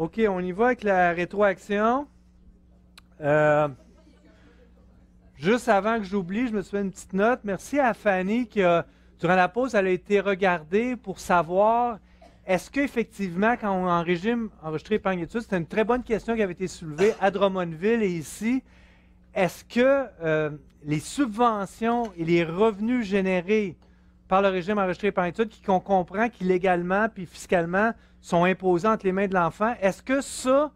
OK, on y va avec la rétroaction. Euh, juste avant que j'oublie, je me suis fait une petite note. Merci à Fanny qui, durant la pause, elle a été regardée pour savoir est-ce qu'effectivement, quand on est en régime enregistré épargne études, c'était une très bonne question qui avait été soulevée à Drummondville et ici. Est-ce que euh, les subventions et les revenus générés par le régime enregistré par études, qu'on comprend qui légalement puis fiscalement sont imposés entre les mains de l'enfant, est-ce que ça,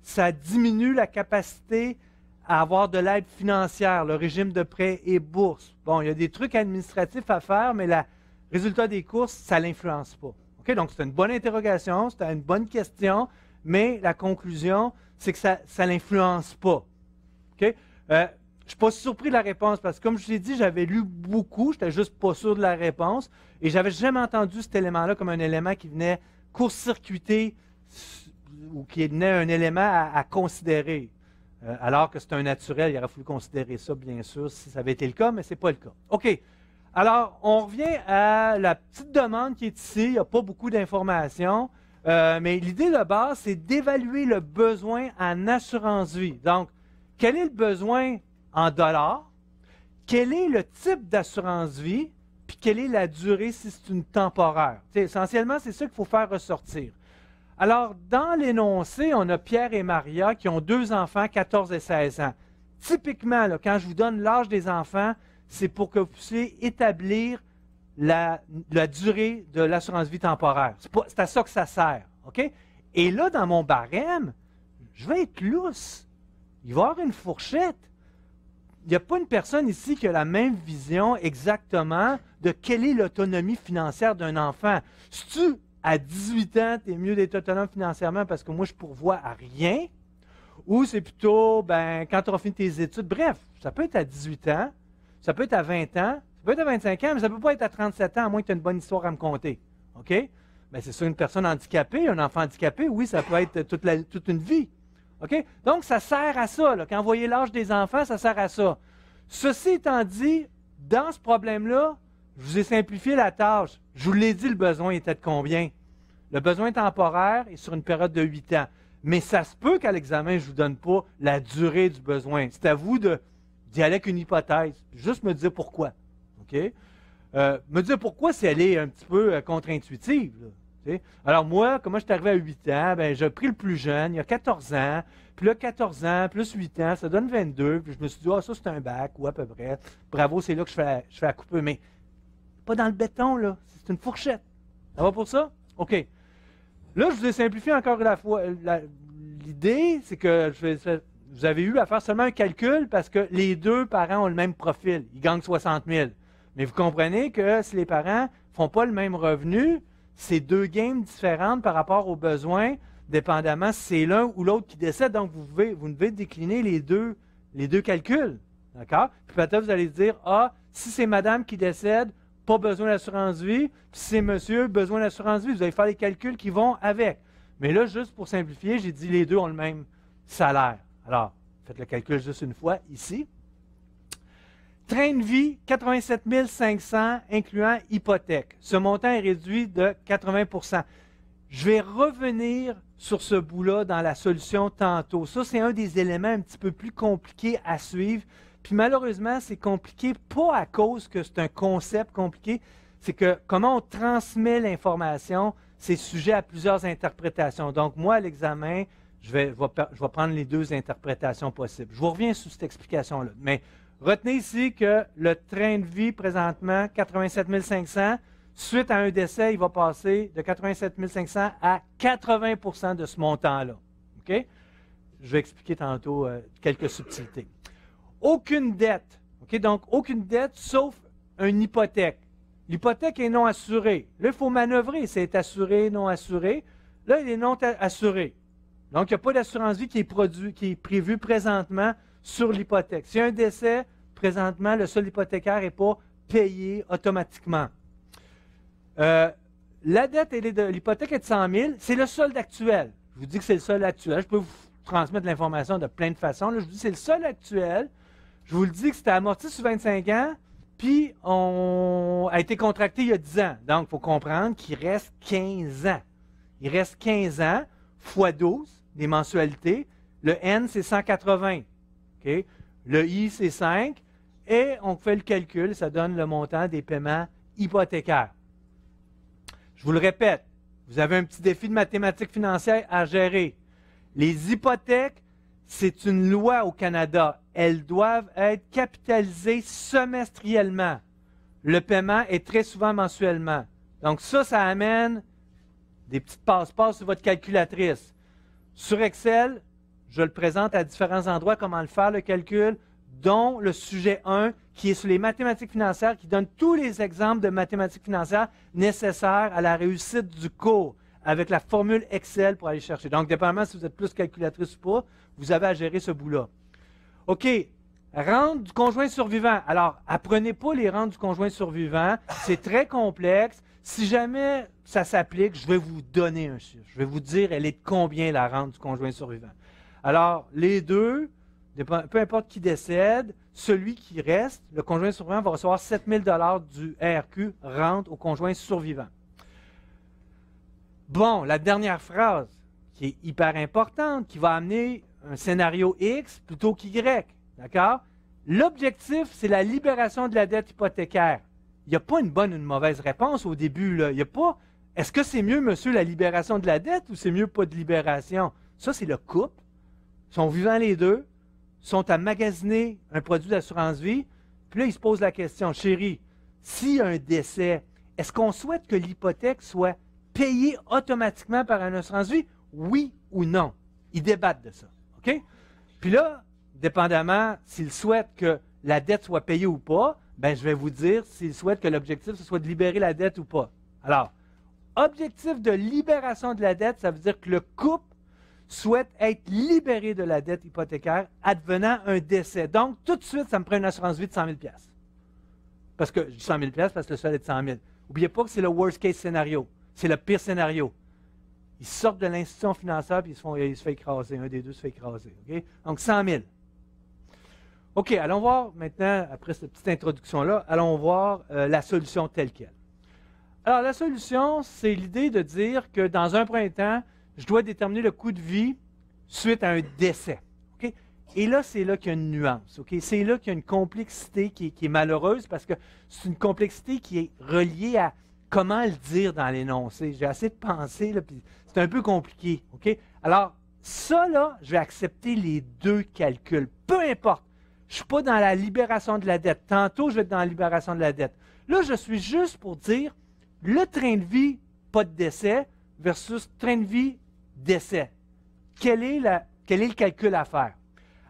ça diminue la capacité à avoir de l'aide financière, le régime de prêt et bourse? Bon, il y a des trucs administratifs à faire, mais le résultat des courses, ça ne l'influence pas. Donc, c'est une bonne interrogation, c'est une bonne question, mais la conclusion, c'est que ça ne l'influence pas. Ok. Euh, je ne suis pas surpris de la réponse parce que, comme je l'ai dit, j'avais lu beaucoup, je n'étais juste pas sûr de la réponse et j'avais jamais entendu cet élément-là comme un élément qui venait court-circuiter ou qui venait un élément à, considérer. Euh, alors que c'est un naturel, il aurait fallu considérer ça, bien sûr, si ça avait été le cas, mais ce n'est pas le cas. OK. Alors, on revient à la petite demande qui est ici. Il n'y a pas beaucoup d'informations. Euh, mais l'idée de base, c'est d'évaluer le besoin en assurance vie. Donc, quel est le besoin en dollars, quel est le type d'assurance vie, puis quelle est la durée si c'est une temporaire. essentiellement, c'est ça qu'il faut faire ressortir. Alors, dans l'énoncé, on a Pierre et Maria qui ont deux enfants, 14 et 16 ans. Typiquement, quand je vous donne l'âge des enfants, c'est pour que vous puissiez établir la, durée de l'assurance vie temporaire. C'est à ça que ça sert. Et là, dans mon barème, je vais être lousse. Il va y avoir une fourchette il n'y a pas une personne ici qui a la même vision exactement de quelle est l'autonomie financière d'un enfant. Si tu, à 18 ans, tu es mieux d'être autonome financièrement parce que moi, je pourvois à rien, ou c'est plutôt, ben, quand tu auras fini tes études, bref, ça peut être à 18 ans, ça peut être à 20 ans, ça peut être à 25 ans, mais ça ne peut pas être à 37 ans, à moins que tu aies une bonne histoire à me conter. OK? Bien, c'est sûr, une personne handicapée, un enfant handicapé, oui, ça peut être toute une vie. Donc, ça sert à ça. Quand vous voyez l'âge des enfants, ça sert à ça. Ceci étant dit, dans ce problème-là, je vous ai simplifié la tâche. Je vous l'ai dit, le besoin était de combien? Le besoin temporaire est sur une période de huit ans. Mais ça se peut qu'à l'examen, je ne vous donne pas la durée du besoin. C'est à vous de aller une hypothèse. Juste me dire pourquoi. Euh, me dire pourquoi si elle est un petit peu euh, contre-intuitive. Alors moi, comment je suis arrivé à 8 ans? Ben, j'ai pris le plus jeune, il y a 14 ans. Puis là, 14 ans, plus 8 ans, ça donne 22. Puis je me suis dit, ah, ça, c'est un bac, ou à peu près. Bravo, c'est là que je fais, je fais à couper. Mais pas dans le béton, là. C'est une fourchette. Ça va pour ça? OK. Là, je vous ai simplifié encore la fois. Euh, l'idée, c'est que vous avez eu à faire seulement un calcul parce que les deux parents ont le même profil. Ils gagnent 60 000. Mais vous comprenez que si les parents ne font pas le même revenu, c'est deux games différentes par rapport aux besoins, dépendamment si c'est l'un ou l'autre qui décède. Donc, vous, devez décliner les deux, les deux calculs. Puis peut-être vous allez dire, ah, si c'est madame qui décède, pas besoin d'assurance vie. Puis si c'est monsieur, besoin d'assurance vie. Vous allez faire les calculs qui vont avec. Mais là, juste pour simplifier, j'ai dit les deux ont le même salaire. Alors, faites le calcul juste une fois ici. Train de vie, 87 500, incluant hypothèque. Ce montant est réduit de 80 Je vais revenir sur ce bout-là dans la solution tantôt. Ça, c'est un des éléments un petit peu plus compliqués à suivre. Puis malheureusement, c'est compliqué, pas à cause que c'est un concept compliqué, c'est que comment on transmet l'information, c'est sujet à plusieurs interprétations. Donc, moi, à l'examen, je vais, je vais, prendre les deux interprétations possibles. Je vous reviens sur cette explication-là. Mais Retenez ici que le train de vie présentement, 87 500, suite à un décès, il va passer de 87 500 à 80 de ce montant-là. OK? Je vais expliquer tantôt euh, quelques subtilités. Aucune dette. OK? Donc, aucune dette sauf une hypothèque. L'hypothèque est non assurée. Là, il faut manœuvrer. C'est assuré, non assuré. Là, il est non assuré. Donc, il n'y a pas d'assurance vie qui est, produit, qui est prévue présentement sur l'hypothèque. S'il y a un décès, présentement, le solde hypothécaire n'est pas payé automatiquement. Euh, la dette l'hypothèque est de 100 000, c'est le solde actuel. Je vous dis que c'est le solde actuel. Je peux vous transmettre l'information de plein de façons. Là, je vous dis que c'est le solde actuel. Je vous le dis que c'était amorti sur 25 ans, puis on a été contracté il y a 10 ans. Donc, il faut comprendre qu'il reste 15 ans. Il reste 15 ans, fois 12, des mensualités. Le N, c'est 180. OK le I, c'est 5. Et on fait le calcul, ça donne le montant des paiements hypothécaires. Je vous le répète, vous avez un petit défi de mathématiques financières à gérer. Les hypothèques, c'est une loi au Canada. Elles doivent être capitalisées semestriellement. Le paiement est très souvent mensuellement. Donc ça, ça amène des petites passe-passe sur votre calculatrice. Sur Excel, je le présente à différents endroits, comment le faire, le calcul, dont le sujet 1 qui est sur les mathématiques financières, qui donne tous les exemples de mathématiques financières nécessaires à la réussite du cours avec la formule Excel pour aller chercher. Donc, dépendamment si vous êtes plus calculatrice ou pas, vous avez à gérer ce bout-là. OK. Rente du conjoint survivant. Alors, apprenez pas les rentes du conjoint survivant. C'est très complexe. Si jamais ça s'applique, je vais vous donner un chiffre. Je vais vous dire, elle est de combien la rente du conjoint survivant. Alors, les deux, peu importe qui décède, celui qui reste, le conjoint survivant, va recevoir 7000 dollars du RQ rente au conjoint survivant. Bon, la dernière phrase qui est hyper importante, qui va amener un scénario X plutôt qu'Y. D'accord? L'objectif, c'est la libération de la dette hypothécaire. Il n'y a pas une bonne ou une mauvaise réponse au début. Là. Il n'y a pas est-ce que c'est mieux, monsieur, la libération de la dette ou c'est mieux pas de libération? Ça, c'est le couple sont vivants les deux, sont à magasiner un produit d'assurance vie, puis là, ils se posent la question, chérie, s'il y a un décès, est-ce qu'on souhaite que l'hypothèque soit payée automatiquement par un assurance vie, oui ou non? Ils débattent de ça. OK? Puis là, dépendamment s'ils souhaitent que la dette soit payée ou pas, ben, je vais vous dire s'ils souhaitent que l'objectif, ce soit de libérer la dette ou pas. Alors, objectif de libération de la dette, ça veut dire que le couple souhaite être libéré de la dette hypothécaire advenant un décès. Donc, tout de suite, ça me prend une assurance vie de 100 000 Parce que, je dis 100 000 parce que le solde est de 100 000 N'oubliez pas que c'est le worst case scénario. C'est le pire scénario. Ils sortent de l'institution financière et ils se, font, se écraser. Un des deux se fait écraser. Donc, 100 000 OK, allons voir maintenant, après cette petite introduction-là, allons voir euh, la solution telle qu'elle. Alors, la solution, c'est l'idée de dire que dans un printemps, je dois déterminer le coût de vie suite à un décès. Et là, c'est là qu'il y a une nuance. C'est là qu'il y a une complexité qui, est malheureuse parce que c'est une complexité qui est reliée à comment le dire dans l'énoncé. J'ai assez de pensées, puis c'est un peu compliqué. Alors, ça, là, je vais accepter les deux calculs. Peu importe. Je ne suis pas dans la libération de la dette. Tantôt, je vais être dans la libération de la dette. Là, je suis juste pour dire le train de vie, pas de décès, versus train de vie, décès. Quel est, le calcul à faire?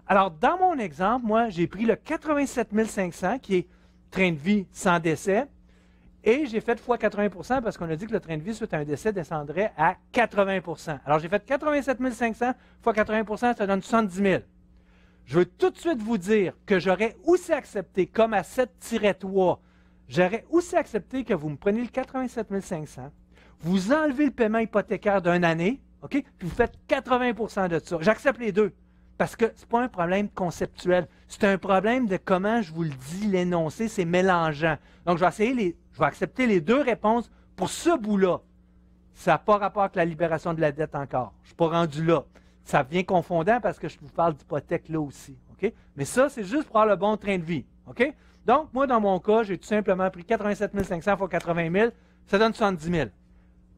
Alors, dans mon exemple, moi, j'ai pris le 87 500, qui est train de vie sans décès, et j'ai fait x 80 parce qu'on a dit que le train de vie suite à un décès descendrait à 80 Alors, j'ai fait 87 500 x 80 ça donne 70 000. Je veux tout de suite vous dire que j'aurais aussi accepté, comme à 7-3, j'aurais aussi accepté que vous me preniez le 87 500, vous enlevez le paiement hypothécaire d'une année, OK? Puis vous faites 80 de ça. J'accepte les deux. Parce que ce n'est pas un problème conceptuel. C'est un problème de comment je vous le dis, l'énoncé, c'est mélangeant. Donc, je vais Je vais accepter les deux réponses pour ce bout-là. Ça n'a pas rapport avec la libération de la dette encore. Je ne suis pas rendu là. Ça vient confondant parce que je vous parle d'hypothèque là aussi. OK? Mais ça, c'est juste pour avoir le bon train de vie. OK? Donc, moi, dans mon cas, j'ai tout simplement pris 87 500 fois 80 000. Ça donne 70 000.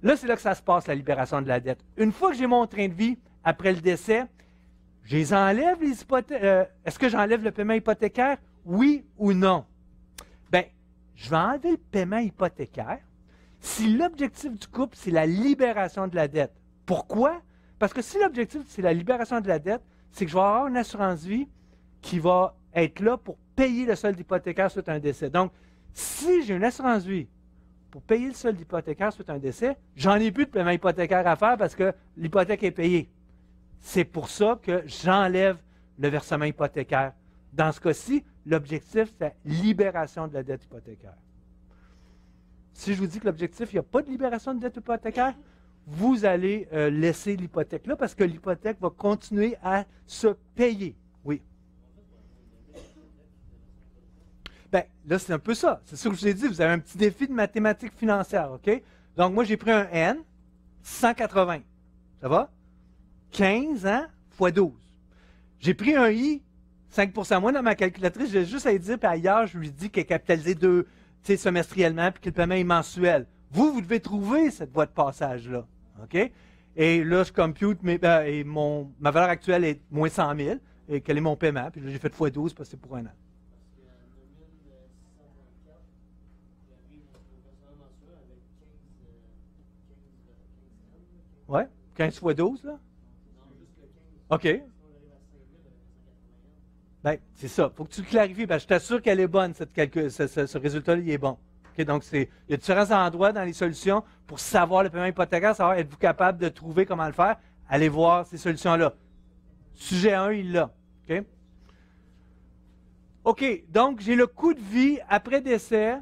Là, c'est là que ça se passe, la libération de la dette. Une fois que j'ai mon train de vie, après le décès, je les hypothèques. Euh, est-ce que j'enlève le paiement hypothécaire? Oui ou non? Bien, je vais enlever le paiement hypothécaire si l'objectif du couple, c'est la libération de la dette. Pourquoi? Parce que si l'objectif, c'est la libération de la dette, c'est que je vais avoir une assurance vie qui va être là pour payer le solde hypothécaire suite à un décès. Donc, si j'ai une assurance vie pour payer le solde hypothécaire suite à un décès, j'en ai plus de paiement hypothécaire à faire parce que l'hypothèque est payée. C'est pour ça que j'enlève le versement hypothécaire. Dans ce cas-ci, l'objectif, c'est la libération de la dette hypothécaire. Si je vous dis que l'objectif, il n'y a pas de libération de dette hypothécaire, vous allez euh, laisser l'hypothèque là parce que l'hypothèque va continuer à se payer. Oui. Ben, là, c'est un peu ça. C'est sûr que je vous ai dit. Vous avez un petit défi de mathématiques financières, OK? Donc, moi, j'ai pris un N, 180. Ça va? 15 hein, x 12. J'ai pris un I, 5 moins dans ma calculatrice. J'ai juste à lui dire, puis ailleurs, je lui dis qu'il est capitalisé deux, semestriellement, puis que le paiement est mensuel. Vous, vous devez trouver cette voie de passage-là. OK? Et là, je compute, mes, ben, et mon, ma valeur actuelle est moins 100 000, et quel est mon paiement, puis j'ai fait x 12 parce que c'est pour un an. Oui? 15 fois 12, là? OK. Ben, c'est ça. faut que tu le clarifies. Ben, je t'assure qu'elle est bonne, cette calcul... ce, résultat-là, il est bon. OK, donc, c'est, il y a différents endroits dans les solutions pour savoir le paiement hypothécaire, savoir êtes-vous capable de trouver comment le faire. Allez voir ces solutions-là. Sujet 1, il l'a. OK? OK, donc j'ai le coût de vie après décès,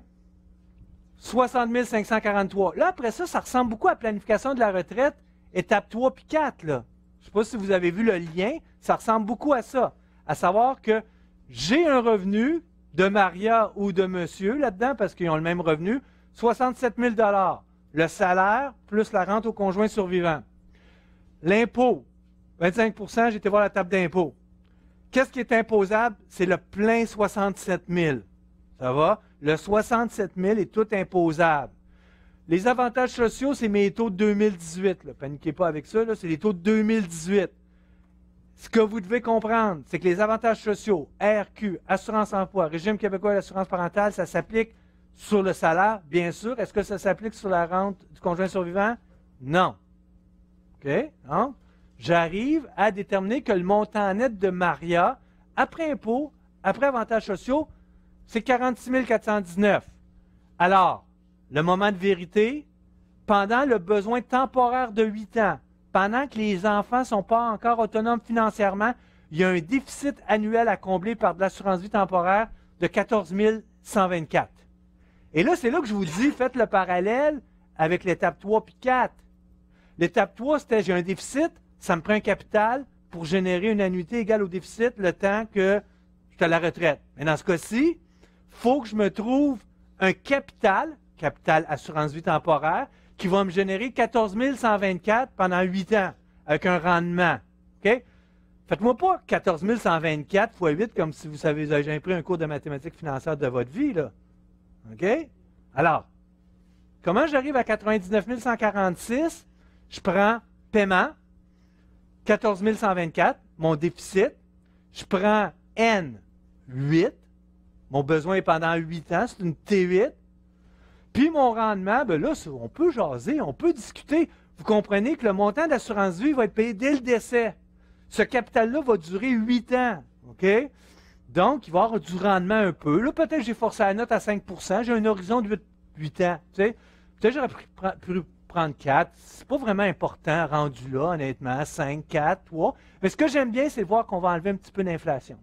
60 543. Là, après ça, ça ressemble beaucoup à la planification de la retraite, étape 3 puis 4, là. Je ne sais pas si vous avez vu le lien, ça ressemble beaucoup à ça. À savoir que j'ai un revenu de Maria ou de monsieur là-dedans, parce qu'ils ont le même revenu, 67 000 Le salaire plus la rente au conjoint survivant. L'impôt, 25 j'ai été voir la table d'impôt. Qu'est-ce qui est imposable? C'est le plein 67 000 Ça va? Le 67 000 est tout imposable. Les avantages sociaux, c'est mes taux de 2018. Ne Paniquez pas avec ça, c'est les taux de 2018. Ce que vous devez comprendre, c'est que les avantages sociaux, RQ, assurance emploi, régime québécois d'assurance parentale, ça s'applique sur le salaire, bien sûr. Est-ce que ça s'applique sur la rente du conjoint survivant? Non. OK? J'arrive à déterminer que le montant net de Maria, après impôt, après avantages sociaux, c'est 46 419. Alors, le moment de vérité, pendant le besoin temporaire de 8 ans, pendant que les enfants ne sont pas encore autonomes financièrement, il y a un déficit annuel à combler par de l'assurance vie temporaire de 14 124. Et là, c'est là que je vous dis, faites le parallèle avec l'étape 3 puis 4. L'étape 3, c'était j'ai un déficit, ça me prend un capital pour générer une annuité égale au déficit le temps que je suis à la retraite. Mais dans ce cas-ci, il faut que je me trouve un capital capital assurance vie temporaire, qui va me générer 14 124 pendant 8 ans avec un rendement. OK? Faites-moi pas 14 124 x 8 comme si vous savez, j'ai avez pris un cours de mathématiques financières de votre vie. Alors, comment j'arrive à 99 146? Je prends paiement, 14 124, mon déficit. Je prends N, 8. Mon besoin est pendant 8 ans, c'est une T8 puis mon rendement, ben là, on peut jaser, on peut discuter. Vous comprenez que le montant d'assurance vie va être payé dès le décès. Ce capital-là va durer huit ans. OK? Donc, il va y avoir du rendement un peu. Là, peut-être j'ai forcé la note à 5 j'ai un horizon de 8, ans. Tu sais? Peut-être j'aurais pu, prendre 4. C'est pas vraiment important rendu là, honnêtement. 5, 4, 3. Mais ce que j'aime bien, c'est voir qu'on va enlever un petit peu d'inflation.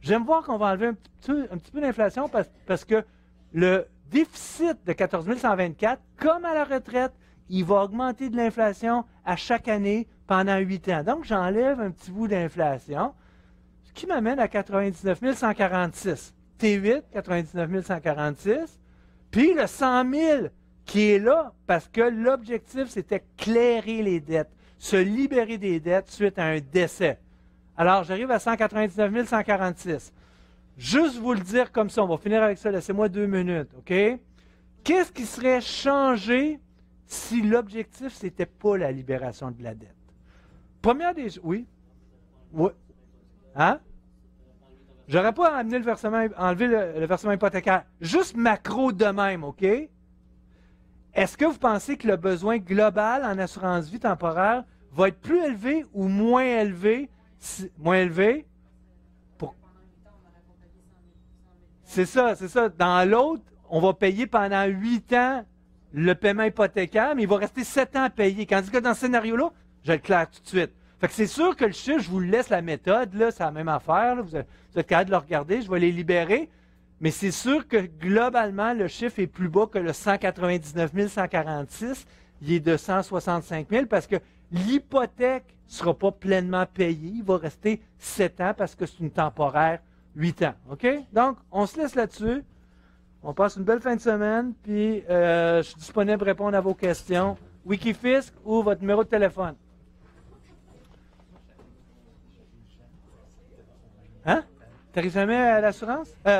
J'aime voir qu'on va enlever un petit, peu d'inflation parce que le, déficit de 14 124, comme à la retraite, il va augmenter de l'inflation à chaque année pendant 8 ans. Donc, j'enlève un petit bout d'inflation, ce qui m'amène à 99 146. T8, 99 146. Puis le 100 000 qui est là parce que l'objectif, c'était clairer les dettes, se libérer des dettes suite à un décès. Alors, j'arrive à 199 146. Juste vous le dire comme ça, on va finir avec ça, laissez-moi deux minutes, OK? Qu'est-ce qui serait changé si l'objectif, c'était pas la libération de la dette? Première des choses, oui? Oui. Hein? J'aurais pas amené le versement, enlevé le, versement hypothécaire. Juste macro de même, OK? Est-ce que vous pensez que le besoin global en assurance vie temporaire va être plus élevé ou moins élevé, moins élevé C'est ça, c'est ça. Dans l'autre, on va payer pendant huit ans le paiement hypothécaire, mais il va rester sept ans à payer. Tandis que dans ce scénario-là, je le claire tout de suite. Fait que c'est sûr que le chiffre, je vous laisse la méthode, là, c'est la même affaire. Vous, êtes, capable de le regarder, je vais les libérer. Mais c'est sûr que globalement, le chiffre est plus bas que le 199 146. Il est de 165 000 parce que l'hypothèque ne sera pas pleinement payée. Il va rester sept ans parce que c'est une temporaire huit ans. OK? Donc, on se laisse là-dessus. On passe une belle fin de semaine, puis euh, je suis disponible pour répondre à vos questions. Wikifisk ou votre numéro de téléphone. Hein? T'arrives jamais à l'assurance? Euh,